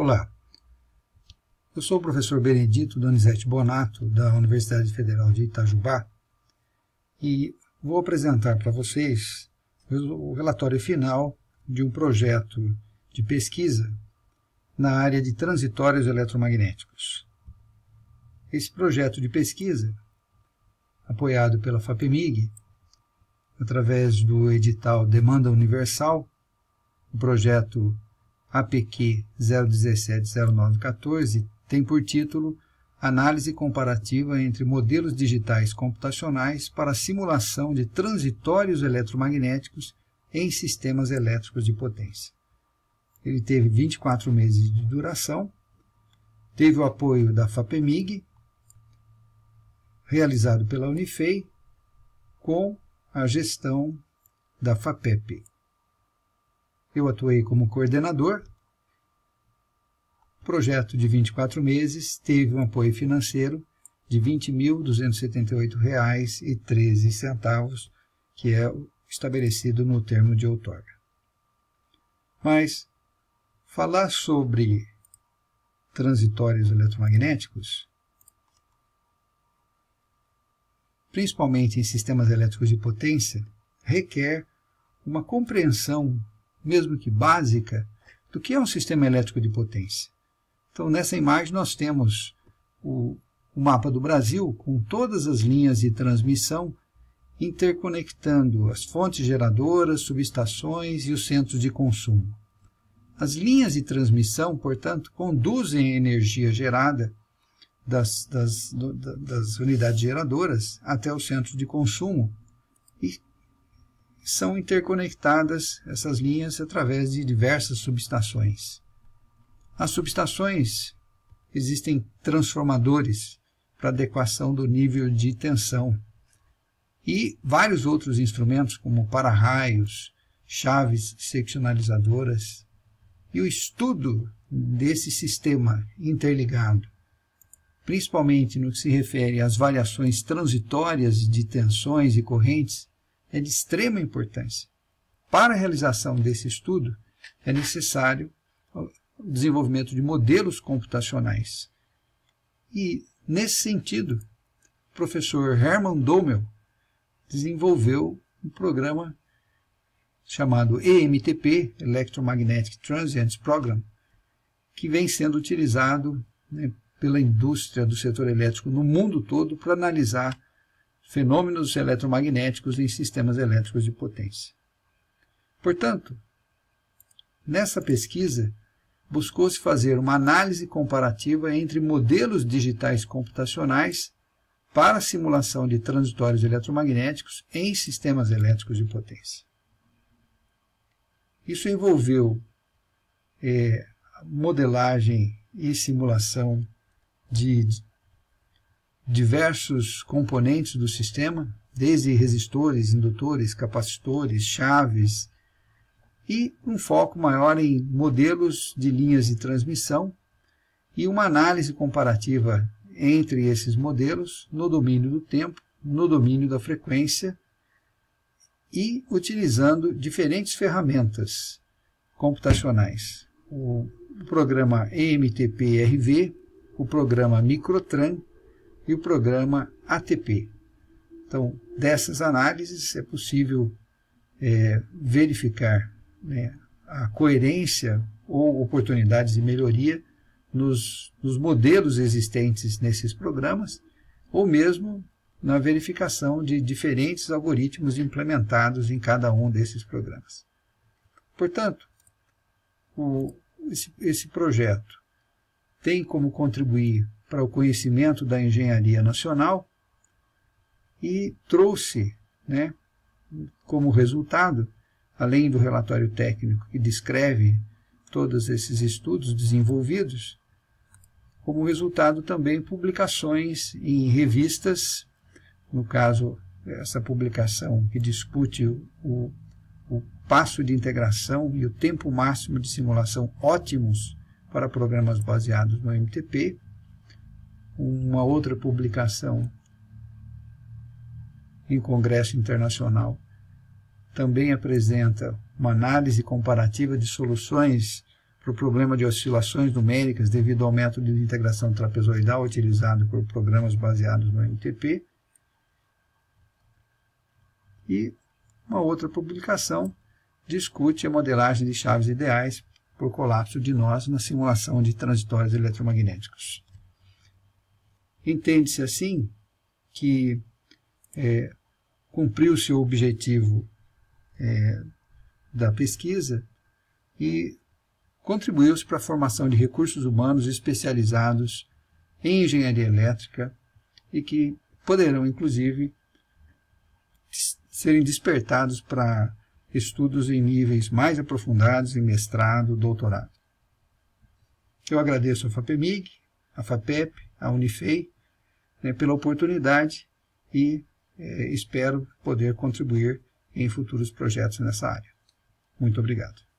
Olá, eu sou o professor Benedito Donizete Bonato, da Universidade Federal de Itajubá, e vou apresentar para vocês o relatório final de um projeto de pesquisa na área de transitórios eletromagnéticos. Esse projeto de pesquisa, apoiado pela FAPEMIG, através do edital Demanda Universal, o projeto APQ 017-0914 tem por título Análise comparativa entre modelos digitais computacionais para simulação de transitórios eletromagnéticos em sistemas elétricos de potência. Ele teve 24 meses de duração, teve o apoio da FAPEMIG, realizado pela Unifei, com a gestão da FAPEP eu atuei como coordenador. O projeto de 24 meses teve um apoio financeiro de R$ 20.278,13, que é estabelecido no termo de outorga. Mas falar sobre transitórios eletromagnéticos, principalmente em sistemas elétricos de potência, requer uma compreensão mesmo que básica, do que é um sistema elétrico de potência. Então, nessa imagem, nós temos o, o mapa do Brasil com todas as linhas de transmissão interconectando as fontes geradoras, subestações e os centros de consumo. As linhas de transmissão, portanto, conduzem a energia gerada das, das, das unidades geradoras até o centro de consumo e são interconectadas essas linhas através de diversas subestações. As subestações existem transformadores para adequação do nível de tensão e vários outros instrumentos como para-raios, chaves seccionalizadoras e o estudo desse sistema interligado, principalmente no que se refere às variações transitórias de tensões e correntes, é de extrema importância. Para a realização desse estudo, é necessário o desenvolvimento de modelos computacionais. E, nesse sentido, o professor Hermann Dommel desenvolveu um programa chamado EMTP, Electromagnetic Transients Program, que vem sendo utilizado né, pela indústria do setor elétrico no mundo todo para analisar fenômenos eletromagnéticos em sistemas elétricos de potência. Portanto, nessa pesquisa, buscou-se fazer uma análise comparativa entre modelos digitais computacionais para simulação de transitórios eletromagnéticos em sistemas elétricos de potência. Isso envolveu é, modelagem e simulação de diversos componentes do sistema, desde resistores, indutores, capacitores, chaves, e um foco maior em modelos de linhas de transmissão e uma análise comparativa entre esses modelos no domínio do tempo, no domínio da frequência e utilizando diferentes ferramentas computacionais. O programa EMTP-RV, o programa Microtran e o programa ATP. Então, dessas análises é possível é, verificar né, a coerência ou oportunidades de melhoria nos, nos modelos existentes nesses programas, ou mesmo na verificação de diferentes algoritmos implementados em cada um desses programas. Portanto, o, esse, esse projeto tem como contribuir para o conhecimento da engenharia nacional e trouxe né, como resultado, além do relatório técnico que descreve todos esses estudos desenvolvidos, como resultado também publicações em revistas, no caso, essa publicação que discute o, o passo de integração e o tempo máximo de simulação ótimos para programas baseados no MTP, uma outra publicação em Congresso Internacional também apresenta uma análise comparativa de soluções para o problema de oscilações numéricas devido ao método de integração trapezoidal utilizado por programas baseados no MTP. E uma outra publicação discute a modelagem de chaves ideais por colapso de nós na simulação de transitórios eletromagnéticos. Entende-se assim que é, cumpriu-se o objetivo é, da pesquisa e contribuiu-se para a formação de recursos humanos especializados em engenharia elétrica e que poderão, inclusive, serem despertados para estudos em níveis mais aprofundados em mestrado, doutorado. Eu agradeço a FAPEMIG, a FAPEP à Unifei, né, pela oportunidade e é, espero poder contribuir em futuros projetos nessa área. Muito obrigado.